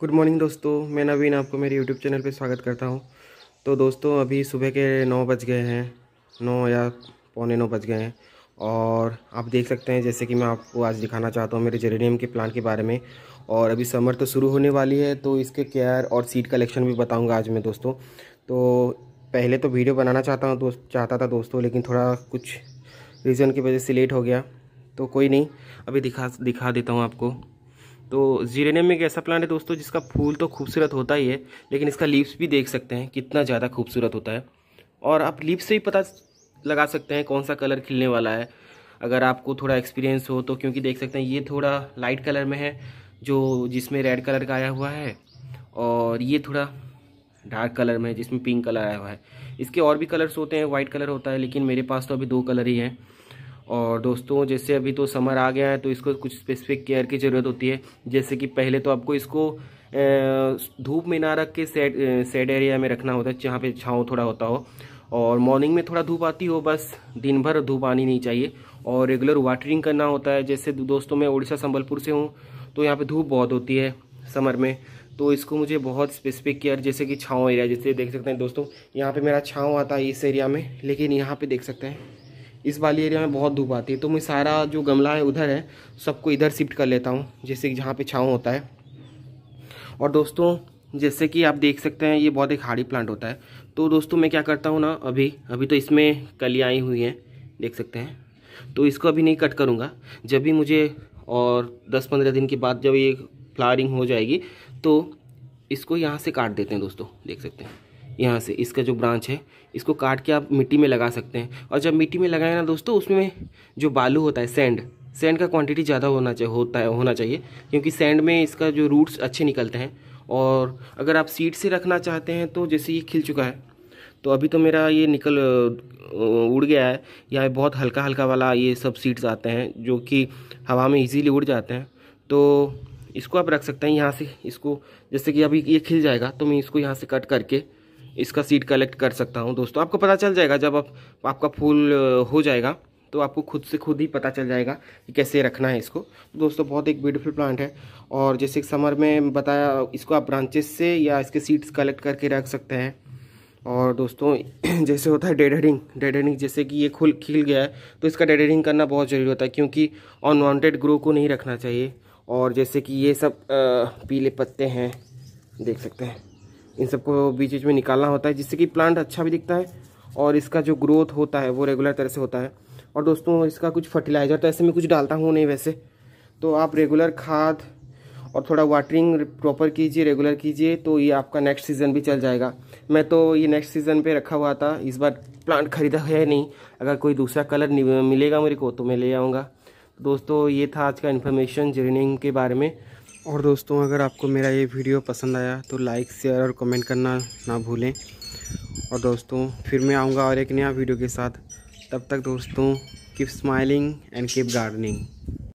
good morning दोस्तों मैं नवीन आपको मेरे यूट्यूब चैनल पर स्वागत करता हूँ तो दोस्तों अभी सुबह के नौ बज गए हैं नौ या पौने नौ बज गए हैं और आप देख सकते हैं जैसे कि मैं आपको आज दिखाना चाहता हूँ मेरे जेरेनियम के प्लांट के बारे में और अभी समर तो शुरू होने वाली है तो इसके केयर और सीड कलेक्शन भी बताऊँगा आज मैं दोस्तों तो पहले तो वीडियो बनाना चाहता हूँ दोस्त चाहता था दोस्तों लेकिन थोड़ा कुछ रीज़न की वजह से लेट हो गया तो कोई नहीं अभी दिखा दिखा देता हूँ आपको तो जीरेनियम एक ऐसा प्लांट है दोस्तों जिसका फूल तो खूबसूरत होता ही है लेकिन इसका लीव्स भी देख सकते हैं कितना ज़्यादा खूबसूरत होता है और आप लीव्स से ही पता लगा सकते हैं कौन सा कलर खिलने वाला है अगर आपको थोड़ा एक्सपीरियंस हो तो क्योंकि देख सकते हैं ये थोड़ा लाइट कलर में है जो जिसमें रेड कलर का आया हुआ है और ये थोड़ा डार्क कलर में है जिसमें पिंक कलर आया हुआ है इसके और भी कलर्स होते हैं वाइट कलर होता है लेकिन मेरे पास तो अभी दो कलर ही हैं और दोस्तों जैसे अभी तो समर आ गया है तो इसको कुछ स्पेसिफिक केयर की ज़रूरत होती है जैसे कि पहले तो आपको इसको धूप में ना रख के सेड सेड एरिया में रखना होता है जहाँ पे छाँव थोड़ा होता हो और मॉर्निंग में थोड़ा धूप आती हो बस दिन भर धूप आनी नहीं चाहिए और रेगुलर वाटरिंग करना होता है जैसे दोस्तों मैं उड़ीसा संबलपुर से हूँ तो यहाँ पर धूप बहुत होती है समर में तो इसको मुझे बहुत स्पेसिफिक केयर जैसे कि छाँव एरिया जैसे देख सकते हैं दोस्तों यहाँ पर मेरा छाँव आता है इस एरिया में लेकिन यहाँ पर देख सकते हैं इस वाली एरिया में बहुत धूप आती है तो मैं सारा जो गमला है उधर है सबको इधर शिफ्ट कर लेता हूँ जैसे कि जहाँ पे छाँव होता है और दोस्तों जैसे कि आप देख सकते हैं ये बहुत एक हाड़ी प्लांट होता है तो दोस्तों मैं क्या करता हूँ ना अभी अभी तो इसमें कलियाँ आई हुई हैं देख सकते हैं तो इसको अभी नहीं कट करूँगा जब भी मुझे और दस पंद्रह दिन के बाद जब ये फ्लावरिंग हो जाएगी तो इसको यहाँ से काट देते हैं दोस्तों देख सकते हैं यहाँ से इसका जो ब्रांच है इसको काट के आप मिट्टी में लगा सकते हैं और जब मिट्टी में लगाए ना दोस्तों उसमें जो बालू होता है सैंड सैंड का क्वांटिटी ज़्यादा होना चाहिए होता है होना चाहिए क्योंकि सैंड में इसका जो रूट्स अच्छे निकलते हैं और अगर आप सीड से रखना चाहते हैं तो जैसे ये खिल चुका है तो अभी तो मेरा ये निकल उड़ गया है या बहुत हल्का हल्का वाला ये सब सीड्स आते हैं जो कि हवा में इजीली उड़ जाते हैं तो इसको आप रख सकते हैं यहाँ से इसको जैसे कि अभी ये खिल जाएगा तो मैं इसको यहाँ से कट करके इसका सीड कलेक्ट कर सकता हूँ दोस्तों आपको पता चल जाएगा जब आप आपका फूल हो जाएगा तो आपको खुद से खुद ही पता चल जाएगा कि कैसे रखना है इसको दोस्तों बहुत एक ब्यूटीफुल प्लांट है और जैसे समर में बताया इसको आप ब्रांचेस से या इसके सीड्स कलेक्ट करके रख सकते हैं और दोस्तों जैसे होता है डेडरिंग डेडरिंग जैसे कि ये खुल खिल गया है तो इसका डेडरिंग करना बहुत ज़रूरी होता है क्योंकि अनवांटेड ग्रो को नहीं रखना चाहिए और जैसे कि ये सब पीले पत्ते हैं देख सकते हैं इन सबको बीच बीच में निकालना होता है जिससे कि प्लांट अच्छा भी दिखता है और इसका जो ग्रोथ होता है वो रेगुलर तरह से होता है और दोस्तों इसका कुछ फर्टिलाइज़र तो ऐसे में कुछ डालता हूँ नहीं वैसे तो आप रेगुलर खाद और थोड़ा वाटरिंग प्रॉपर कीजिए रेगुलर कीजिए तो ये आपका नेक्स्ट सीज़न भी चल जाएगा मैं तो ये नेक्स्ट सीज़न पे रखा हुआ था इस बार प्लांट खरीदा है नहीं अगर कोई दूसरा कलर मिलेगा मेरे को तो मैं ले आऊँगा दोस्तों ये था आज का इन्फॉर्मेशन जर्निंग के बारे में और दोस्तों अगर आपको मेरा ये वीडियो पसंद आया तो लाइक शेयर और कमेंट करना ना भूलें और दोस्तों फिर मैं आऊँगा और एक नया वीडियो के साथ तब तक दोस्तों keep smiling and keep gardening